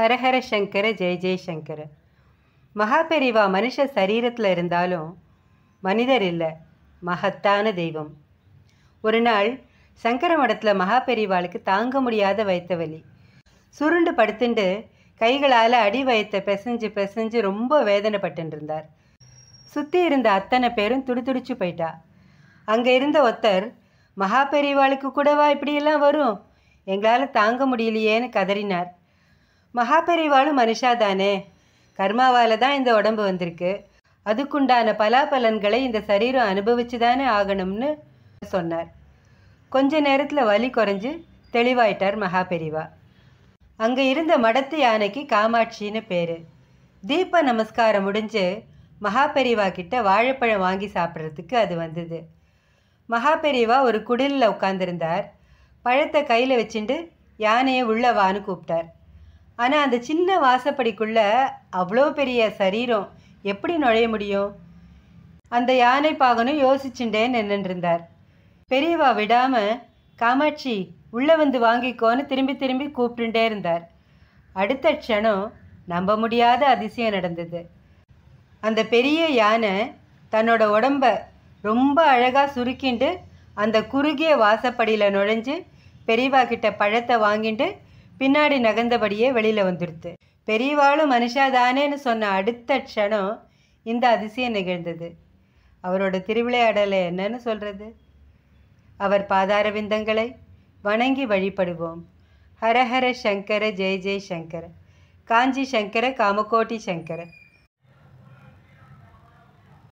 ஹரஹர சங்கர ஜெய ஜெயசங்கர மகாபெரிவா மனுஷ சரீரத்தில் இருந்தாலும் மனிதர் இல்லை மகத்தான தெய்வம் ஒரு நாள் சங்கர மடத்தில் மகாபெரிவாளுக்கு தாங்க முடியாத வைத்த வலி சுருண்டு படுத்துண்டு கைகளால் அடி வயத்தை பெசஞ்சு பெசஞ்சு ரொம்ப வேதனைப்பட்டு இருந்தார் சுற்றி இருந்த அத்தனை பேரும் துடிதுடிச்சு போயிட்டா அங்கே இருந்த ஒருத்தர் மகாபெரிவாளுக்கு கூடவா இப்படியெல்லாம் வரும் எங்களால் தாங்க முடியலையேன்னு கதறினார் மகாபெரிவாளும் மனுஷா தானே கர்மாவால் தான் இந்த உடம்பு வந்திருக்கு அதுக்குண்டான பலாபலன்களை இந்த சரீரம் அனுபவிச்சு தானே ஆகணும்னு சொன்னார் கொஞ்ச நேரத்தில் வலி குறைஞ்சு தெளிவாயிட்டார் மகாபெரிவா அங்கே இருந்த மடத்து யானைக்கு காமாட்சின்னு பேர் தீப நமஸ்காரம் முடிஞ்சு மகாபெரிவா கிட்ட வாழைப்பழம் வாங்கி சாப்பிட்றதுக்கு அது வந்தது மகாபெரிவா ஒரு குடிலில் உட்காந்துருந்தார் பழத்தை கையில் வச்சுட்டு யானையை உள்ளவான்னு கூப்பிட்டார் ஆனால் அந்த சின்ன வாசப்படிக்குள்ள அவ்வளோ பெரிய சரீரம் எப்படி நுழைய முடியும் அந்த யானை பாகனும் யோசிச்சுட்டே நின்றுருந்தார் பெரியவா விடாம காமாட்சி உள்ளே வந்து வாங்கிக்கோன்னு திரும்பி திரும்பி கூப்பிட்டுட்டே இருந்தார் அடுத்த க்ஷணம் நம்ப முடியாத அதிசயம் நடந்தது அந்த பெரிய யானை தன்னோட உடம்ப ரொம்ப அழகாக சுருக்கிண்டு அந்த குறுகிய வாசப்படியில் நுழைஞ்சு பெரியவா கிட்ட பழத்தை வாங்கிட்டு பின்னாடி நகர்ந்தபடியே வெளியில் வந்துடுத்து பெரியவாளும் மனுஷா தானேன்னு சொன்ன அடுத்த க்ஷணம் இந்த அதிசயம் நிகழ்ந்தது அவரோட திருவிளையாடலை என்னன்னு சொல்கிறது அவர் பாதார விந்தங்களை வணங்கி வழிபடுவோம் ஹரஹர சங்கர ஜெய ஜெய் சங்கர காஞ்சி சங்கர காமகோட்டி சங்கர